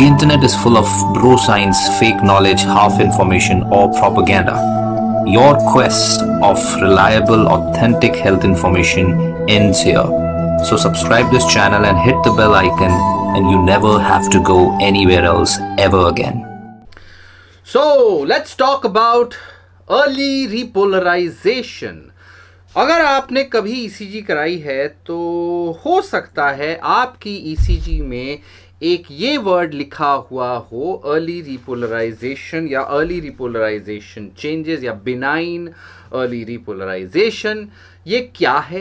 The internet is full of bro science, fake knowledge, half information or propaganda. Your quest of reliable, authentic health information ends here. So subscribe this channel and hit the bell icon and you never have to go anywhere else ever again. So let's talk about early repolarization. अगर आपने कभी ECG कराई है तो हो सकता है आपकी ECG में एक ये वर्ड लिखा हुआ हो अर्ली रिपोलराइजेशन या अर्ली रिपोलराइजेशन चेंजेस या बिनाइन अर्ली रिपोलराइजेशन ये क्या है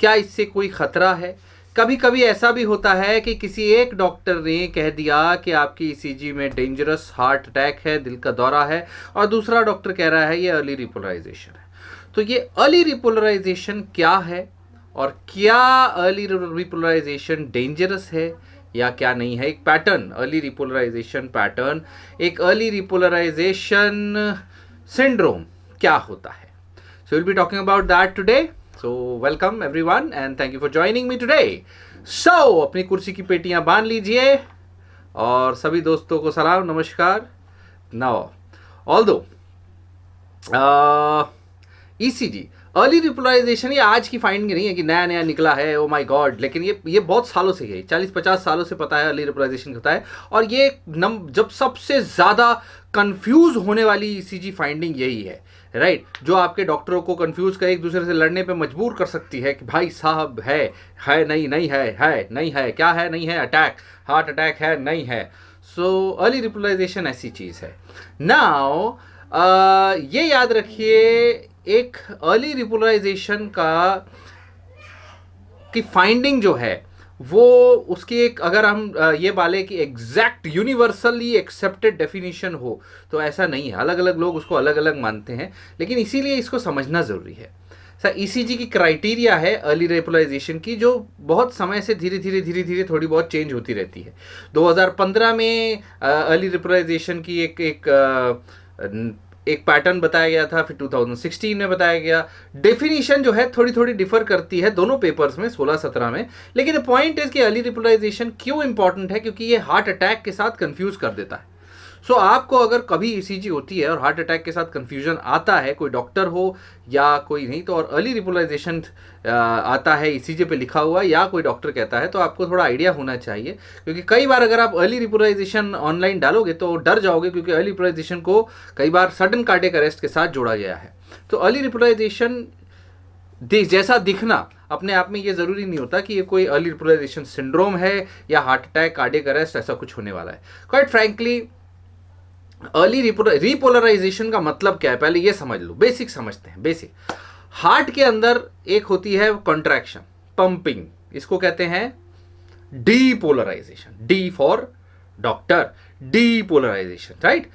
क्या इससे कोई ख़तरा है कभी कभी ऐसा भी होता है कि किसी एक डॉक्टर ने कह दिया कि आपकी ईसीजी e में डेंजरस हार्ट अटैक है दिल का दौरा है और दूसरा डॉक्टर कह रहा है ये अर्ली रिपोलराइजेशन है तो ये अर्ली रिपोलराइजेशन क्या है और क्या अर्ली रिपोलराइजेशन डेंजरस है या क्या नहीं है एक पैटर्न अर्ली रिपोलराइजेशन पैटर्न एक अर्ली रिपोलराइजेशन सिंड्रोम क्या होता है so will be talking about that today so welcome everyone and thank you for joining me today so अपनी कुर्सी की पेटियां बांध लीजिए और सभी दोस्तों को सलाम नमस्कार नाउ ऑल दो ई सी जी अर्ली रिपोलराइजेशन ये आज की फाइंडिंग नहीं है कि नया नया निकला है ओ माय गॉड लेकिन ये ये बहुत सालों से है चालीस पचास सालों से पता है अर्ली रिपोलराइजेशन होता है और ये नम जब सबसे ज़्यादा कन्फ्यूज़ होने वाली जी फाइंडिंग यही है राइट right? जो आपके डॉक्टरों को कंफ्यूज कर एक दूसरे से लड़ने पे मजबूर कर सकती है कि भाई साहब है है नहीं नहीं है है नहीं है क्या है नहीं है अटैक हार्ट अटैक है नहीं है सो अर्ली रिपोलाइजेशन ऐसी चीज़ है नाउ uh, ये याद रखिए एक अर्ली रिपोलराइजेशन का की फाइंडिंग जो है वो उसकी एक अगर हम ये बाले कि एग्जैक्ट यूनिवर्सली एक्सेप्टेड डेफिनेशन हो तो ऐसा नहीं है अलग अलग लोग उसको अलग अलग मानते हैं लेकिन इसीलिए इसको समझना ज़रूरी है सर ईसीजी e की क्राइटेरिया है अर्ली रेपोलाइजेशन की जो बहुत समय से धीरे धीरे धीरे धीरे थोड़ी बहुत चेंज होती रहती है 2015 में अर्ली रेपोलाइजेशन की एक एक एक पैटर्न बताया गया था फिर 2016 में बताया गया डेफिनेशन जो है थोड़ी थोड़ी डिफर करती है दोनों पेपर्स में 16-17 में लेकिन पॉइंट इज कि अर्ली रिपोलाइजेशन क्यों इंपॉर्टेंट है क्योंकि ये हार्ट अटैक के साथ कंफ्यूज कर देता है सो so, आपको अगर कभी ई e होती है और हार्ट अटैक के साथ कन्फ्यूजन आता है कोई डॉक्टर हो या कोई नहीं तो और अर्ली रिपोलाइजेशन आता है ई e पे लिखा हुआ या कोई डॉक्टर कहता है तो आपको थोड़ा आइडिया होना चाहिए क्योंकि कई बार अगर आप अर्ली रिपोलाइजेशन ऑनलाइन डालोगे तो डर जाओगे क्योंकि अर्ली रिपोलाइजेशन को कई बार सडन कार्डिक अरेस्ट के साथ जोड़ा गया है तो अर्ली रिपोलाइजेशन जैसा दिखना अपने आप में ये ज़रूरी नहीं होता कि ये कोई अर्ली रिपोलाइजेशन सिंड्रोम है या हार्ट अटैक कार्डिक अरेस्ट ऐसा कुछ होने वाला है क्वाइट फ्रैंकली अर्ली रिपोलराइजेशन का मतलब क्या है पहले ये समझ लो बेसिक समझते हैं बेसिक हार्ट के अंदर एक होती है कॉन्ट्रैक्शन पंपिंग इसको कहते हैं depolarization D for doctor depolarization right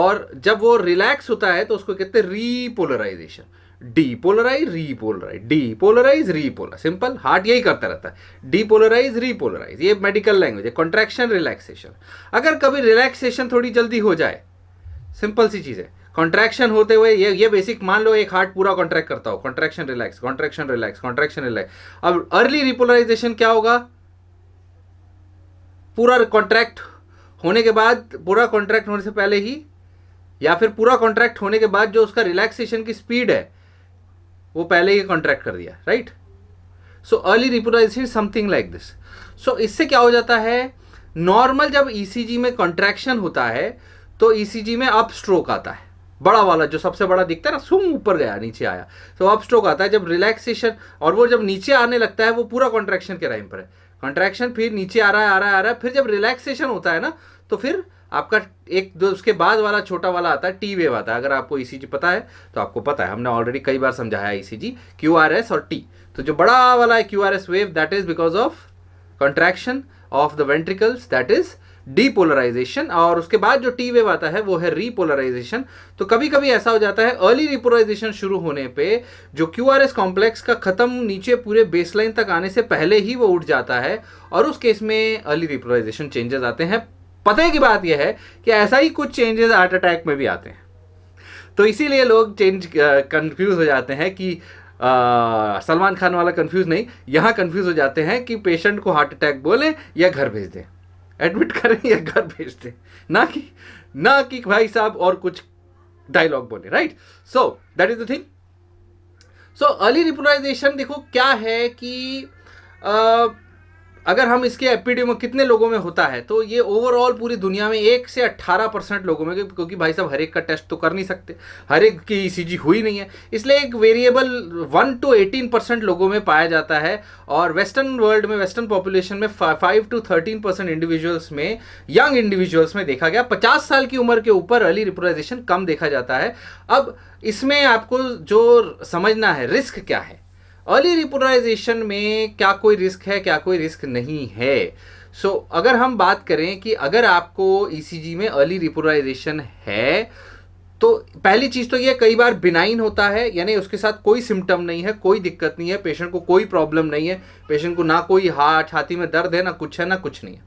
और जब वो रिलैक्स होता है तो उसको कहते हैं repolarization depolarize repolarize depolarize repolar simple heart यही करता रहता है डीपोलराइज रीपोलराइज ये मेडिकल लैंग्वेज है कॉन्ट्रैक्शन रिलैक्सेशन अगर कभी रिलैक्सेशन थोड़ी जल्दी हो जाए सिंपल सी चीज़ है कॉन्ट्रैक्शन होते हुए ये ये बेसिक मान लो एक हार्ट पूरा कॉन्ट्रैक्ट करता हो contraction relax contraction relax contraction relax अब अर्ली रिपोलराइजेशन क्या होगा पूरा कॉन्ट्रैक्ट होने के बाद पूरा कॉन्ट्रैक्ट होने से पहले ही या फिर पूरा कॉन्ट्रैक्ट होने के बाद जो उसका रिलैक्सेशन की स्पीड है वो पहले ही कॉन्ट्रैक्ट कर दिया right so early repolarization something like this so इससे क्या हो जाता है नॉर्मल जब ईसीजी e में कॉन्ट्रैक्शन होता है तो ईसीजी e में अप स्ट्रोक आता है बड़ा वाला जो सबसे बड़ा दिखता है ना सुम ऊपर गया नीचे आया तो अप स्ट्रोक आता है जब रिलैक्सेशन और वो जब नीचे आने लगता है वो पूरा कॉन्ट्रैक्शन के टाइम पर है कॉन्ट्रैक्शन फिर नीचे आ रहा है आ रहा है आ रहा है फिर जब रिलैक्सेशन होता है ना तो फिर आपका एक दो उसके बाद वाला छोटा वाला आता है टी वेव आता है अगर आपको ईसीजी e पता है तो आपको पता है हमने ऑलरेडी कई बार समझाया ईसीजी e सी और टी तो जो बड़ा वाला है S wave that is because of contraction of the ventricles that is depolarization और उसके बाद जो टी वेव आता है वो है रीपोलराइजेशन तो कभी कभी ऐसा हो जाता है अर्ली रिपोलराइजेशन शुरू होने पे जो क्यू आर एस कॉम्प्लेक्स का खत्म नीचे पूरे बेसलाइन तक आने से पहले ही वो उठ जाता है और उस केस में अर्ली रिपोलराइजेशन चेंजेस आते हैं पते की बात यह है कि ऐसा ही कुछ चेंजेस हार्ट अटैक में भी आते हैं तो इसीलिए लोग चेंज कंफ्यूज हो जाते हैं कि सलमान खान वाला कंफ्यूज नहीं यहाँ कंफ्यूज हो जाते हैं कि पेशेंट को हार्ट अटैक बोले या घर भेज दें एडमिट करें या घर भेज दें ना कि ना कि भाई साहब और कुछ डायलॉग बोले right so that is the thing so early repolarization देखो क्या है कि uh, अगर हम इसके में कितने लोगों में होता है तो ये ओवरऑल पूरी दुनिया में एक से अट्ठारह परसेंट लोगों में क्योंकि भाई साहब हर एक का टेस्ट तो कर नहीं सकते हर एक की ई हुई नहीं है इसलिए एक variable one to eighteen percent लोगों में पाया जाता है और वेस्टर्न वर्ल्ड में वेस्टर्न पॉपुलेशन में five to thirteen percent individuals में यंग इंडिविजुअल्स में देखा गया पचास साल की उम्र के ऊपर अर्ली रिप्रोलाइजेशन कम देखा जाता है अब इसमें आपको जो समझना है रिस्क क्या है अर्ली रिपोर्टाइजेशन में क्या कोई रिस्क है क्या कोई रिस्क नहीं है सो so, अगर हम बात करें कि अगर आपको ईसीजी e में अर्ली रिपोर्टाइजेशन है तो पहली चीज़ तो ये कई बार बिनाइन होता है यानी उसके साथ कोई सिम्टम नहीं है कोई दिक्कत नहीं है पेशेंट को कोई प्रॉब्लम नहीं है पेशेंट को ना कोई हाथ छाती में दर्द है ना कुछ है ना कुछ नहीं है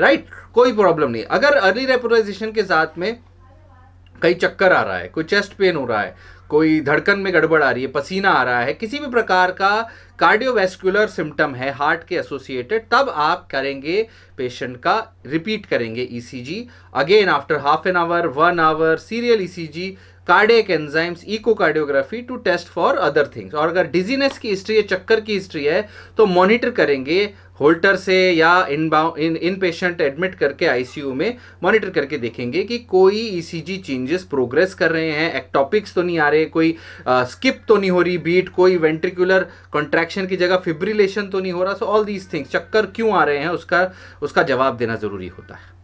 राइट right? कोई प्रॉब्लम नहीं अगर अर्ली रेपोलाइजेशन के साथ में कई चक्कर आ रहा है कोई चेस्ट पेन हो रहा है कोई धड़कन में गड़बड़ आ रही है पसीना आ रहा है किसी भी प्रकार का कार्डियोवेस्कुलर सिम्टम है हार्ट के एसोसिएटेड तब आप करेंगे पेशेंट का रिपीट करेंगे ECG e again after half an hour one hour serial ECG cardiac enzymes echocardiography to test for other things और अगर डिजीनेस की हिस्ट्री है चक्कर की हिस्ट्री है तो मॉनिटर करेंगे होल्टर से या इन इन इन पेशेंट एडमिट करके आईसीयू में मॉनिटर करके देखेंगे कि कोई ईसीजी चेंजेस प्रोग्रेस कर रहे हैं एक्टॉपिक्स तो नहीं आ रहे कोई आ, स्किप तो नहीं हो रही बीट कोई वेंट्रिकुलर कॉन्ट्रैक्शन की जगह फिब्रिलेशन तो नहीं हो रहा सो ऑल दीज थिंग्स चक्कर क्यों आ रहे हैं उसका उसका जवाब देना ज़रूरी होता है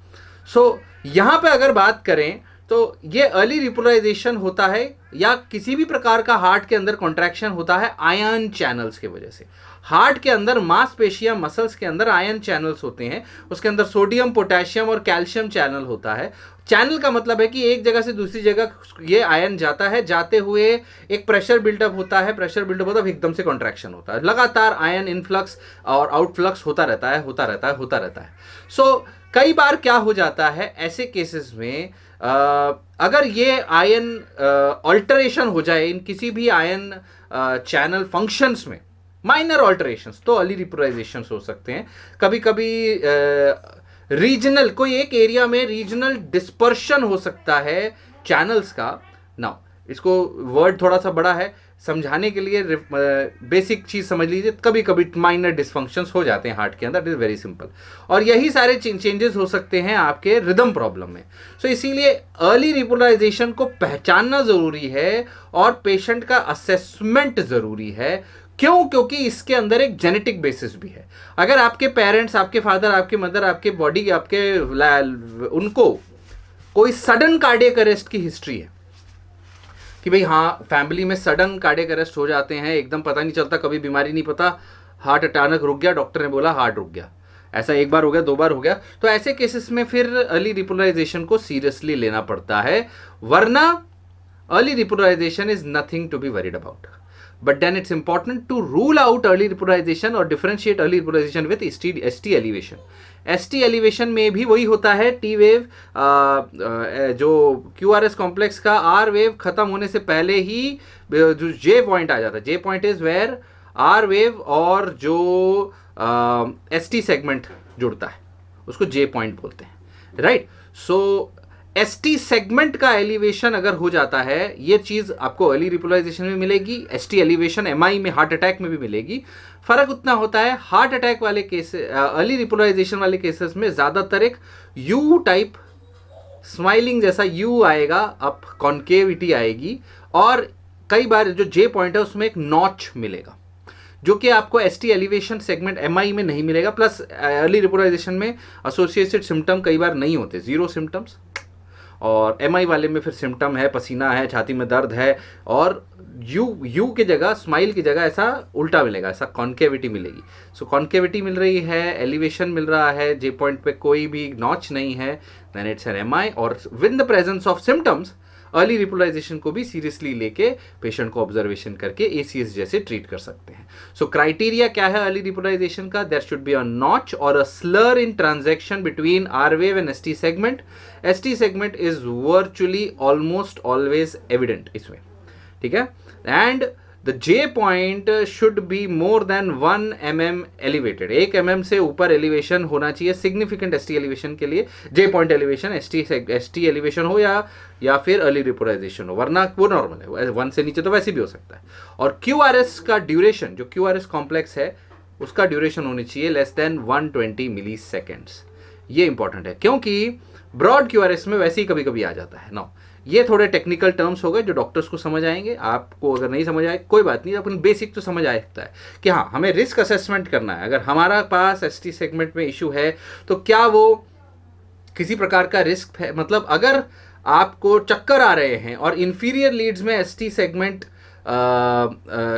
सो so, यहाँ पर अगर बात करें तो ये अर्ली रिपोलाइजेशन होता है या किसी भी प्रकार का हार्ट के अंदर कॉन्ट्रैक्शन होता है आयन चैनल्स के वजह से हार्ट के अंदर मांसपेशियां मसल्स के अंदर आयन चैनल्स होते हैं उसके अंदर सोडियम पोटेशियम और कैल्शियम चैनल होता है चैनल का मतलब है कि एक जगह से दूसरी जगह ये आयन जाता है जाते हुए एक प्रेशर बिल्डअप होता है प्रेशर बिल्डअप होता है एकदम से कॉन्ट्रैक्शन होता है लगातार आयन इनफ्लक्स और आउटफ्लक्स होता रहता है होता रहता है होता रहता है सो so, कई बार क्या हो जाता है ऐसे केसेस में अगर ये आयन ऑल्टरेशन हो जाए इन किसी भी आयन चैनल फंक्शंस में माइनर ऑल्टरेशंस तो अली रिप्रोजेशन हो सकते हैं कभी कभी रीजनल कोई एक एरिया में रीजनल डिस्पर्शन हो सकता है चैनल्स का नाउ इसको वर्ड थोड़ा सा बड़ा है समझाने के लिए बेसिक चीज़ समझ लीजिए कभी कभी माइनर डिसफंक्शंस हो जाते हैं हार्ट के अंदर इट इज़ वेरी सिंपल और यही सारे चेंजेस हो सकते हैं आपके रिदम प्रॉब्लम में सो so, इसीलिए अर्ली रिपोलराइजेशन को पहचानना ज़रूरी है और पेशेंट का असेसमेंट ज़रूरी है क्यों क्योंकि इसके अंदर एक जेनेटिक बेसिस भी है अगर आपके पेरेंट्स आपके फादर आपके मदर आपके बॉडी आपके उनको कोई सडन कार्डियक अरेस्ट की हिस्ट्री है कि भाई हाँ फैमिली में सडन कार्डियक अरेस्ट हो जाते हैं एकदम पता नहीं चलता कभी बीमारी नहीं पता हार्ट अचानक रुक गया डॉक्टर ने बोला हार्ट रुक गया ऐसा एक बार हो गया दो बार हो गया तो ऐसे केसेस में फिर अर्ली रिपोलराइजेशन को सीरियसली लेना पड़ता है वरना early repolarization is nothing to be worried about but then it's important to rule out early repolarization or differentiate early repolarization with ST, ST elevation. ST elevation में भी वही होता है T wave आ, जो QRS complex का R wave ख़त्म होने से पहले ही जो J point आ जाता है J point is where R wave और जो आ, ST segment जुड़ता है उसको J point बोलते हैं right? so, S T segment का एलिवेशन अगर हो जाता है ये चीज़ आपको अर्ली रिपोलाइजेशन में मिलेगी एस टी एलिवेशन एम में हार्ट अटैक में भी मिलेगी फ़र्क उतना होता है हार्ट अटैक वाले केस अर्ली रिपोलाइजेशन वाले केसेस में ज़्यादातर एक यू टाइप स्माइलिंग जैसा यू आएगा अब कॉन्केविटी आएगी और कई बार जो जे पॉइंट है उसमें एक नॉच मिलेगा जो कि आपको S T elevation segment M I में नहीं मिलेगा प्लस अर्ली रिपोलाइजेशन में एसोसिएटेड सिम्टम कई बार नहीं होते जीरो सिम्टम्स और एम वाले में फिर सिम्टम है पसीना है छाती में दर्द है और यू यू की जगह स्माइल की जगह ऐसा उल्टा मिलेगा ऐसा कॉन्केविटी मिलेगी सो so, कॉन्केविटी मिल रही है एलिवेशन मिल रहा है जे पॉइंट पे कोई भी नॉच नहीं है देन इट्स एन एम और with the presence of symptoms early repolarization को भी सीरियसली लेके पेशेंट को ऑब्जर्वेशन करके ए जैसे ट्रीट कर सकते हैं सो so, क्राइटेरिया क्या है अर्ली रिपोलाइजेशन का there should be a notch और a slur in transaction between R wave and S T segment S T segment is virtually almost always evident इसमें ठीक है and the J point should be more than one M M elevated एक M mm से ऊपर elevation होना चाहिए significant S T elevation के लिए J point elevation S T S T elevation हो या या फिर अर्ली रिपोराइजेशन हो वरना वो नॉर्मल है वन से नीचे तो वैसे भी हो सकता है और क्यू आर एस का ड्यूरेशन जो क्यू आर एस कॉम्प्लेक्स है उसका ड्यूरेशन होनी चाहिए less than one twenty milliseconds ये इंपॉर्टेंट है क्योंकि ब्रॉड क्यू आर एस में वैसे ही कभी कभी आ जाता है नाउ ये थोड़े टेक्निकल टर्म्स हो गए जो डॉक्टर्स को समझ आएंगे आपको अगर नहीं समझ आए कोई बात नहीं अपन बेसिक तो समझ आ सकता है कि हाँ हमें रिस्क असेसमेंट करना है अगर हमारा पास एस सेगमेंट में इशू है तो क्या वो किसी प्रकार का रिस्क है मतलब अगर आपको चक्कर आ रहे हैं और इन्फीरियर लीड्स में S segment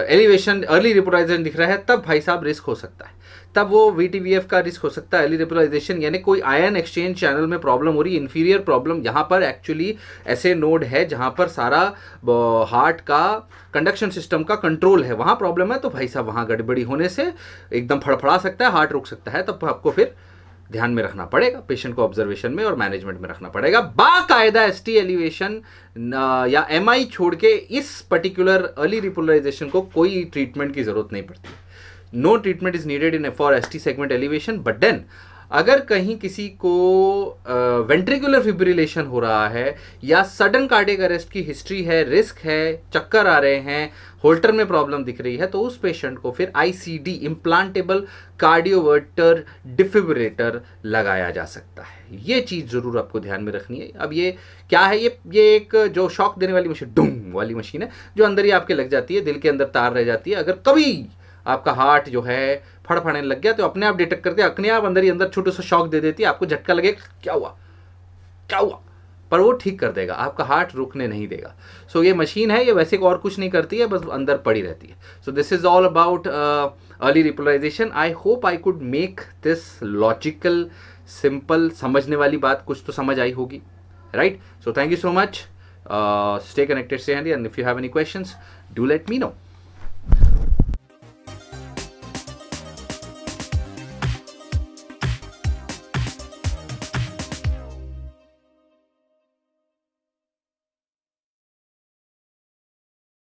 elevation early repolarization दिख रहा है तब भाई साहब रिस्क हो सकता है तब वो वी का रिस्क हो सकता है एलिरेबलाइजेशन यानी कोई आयन एक्सचेंज चैनल में प्रॉब्लम हो रही इन्फीरियर प्रॉब्लम यहाँ पर एक्चुअली ऐसे नोड है जहाँ पर सारा हार्ट का कंडक्शन सिस्टम का कंट्रोल है वहाँ प्रॉब्लम है तो भाई साहब वहाँ गड़बड़ी होने से एकदम फड़फड़ा सकता है हार्ट रुक सकता है तब आपको फिर ध्यान में रखना पड़ेगा पेशेंट को ऑब्जर्वेशन में और मैनेजमेंट में रखना पड़ेगा बाकायदा एस टी एलिवेशन या एम छोड़ के इस पर्टिकुलर अर्ली रिपोलराइजेशन को कोई ट्रीटमेंट की ज़रूरत नहीं पड़ती no treatment is needed in for S T segment elevation but then अगर कहीं किसी को वेंट्रिकुलर फिब्रिलेशन हो रहा है या सडन कार्डिक अरेस्ट की हिस्ट्री है रिस्क है चक्कर आ रहे हैं होल्टर में प्रॉब्लम दिख रही है तो उस पेशेंट को फिर आईसीडी इम्प्लांटेबल कार्डियोवर्टर डिफिब्रेटर लगाया जा सकता है ये चीज़ ज़रूर आपको ध्यान में रखनी है अब ये क्या है ये ये एक जो शॉक देने वाली मशीन डूम वाली मशीन है जो अंदर ही आपके लग जाती है दिल के अंदर तार रह जाती है अगर कभी आपका हार्ट जो है फड़फड़ने लग गया तो अपने आप डिटेक्ट करते अपने आप अंदर ही अंदर छोटे सा शौक दे देती है आपको झटका लगे क्या हुआ क्या हुआ पर वो ठीक कर देगा आपका हार्ट रुकने नहीं देगा सो so, ये मशीन है ये वैसे और कुछ नहीं करती है बस अंदर पड़ी रहती है so this is all about early repolarization I hope I could make this logical simple समझने वाली बात कुछ तो समझ आई होगी right so thank you so much stay connected से हैंड and if you have any questions do let me no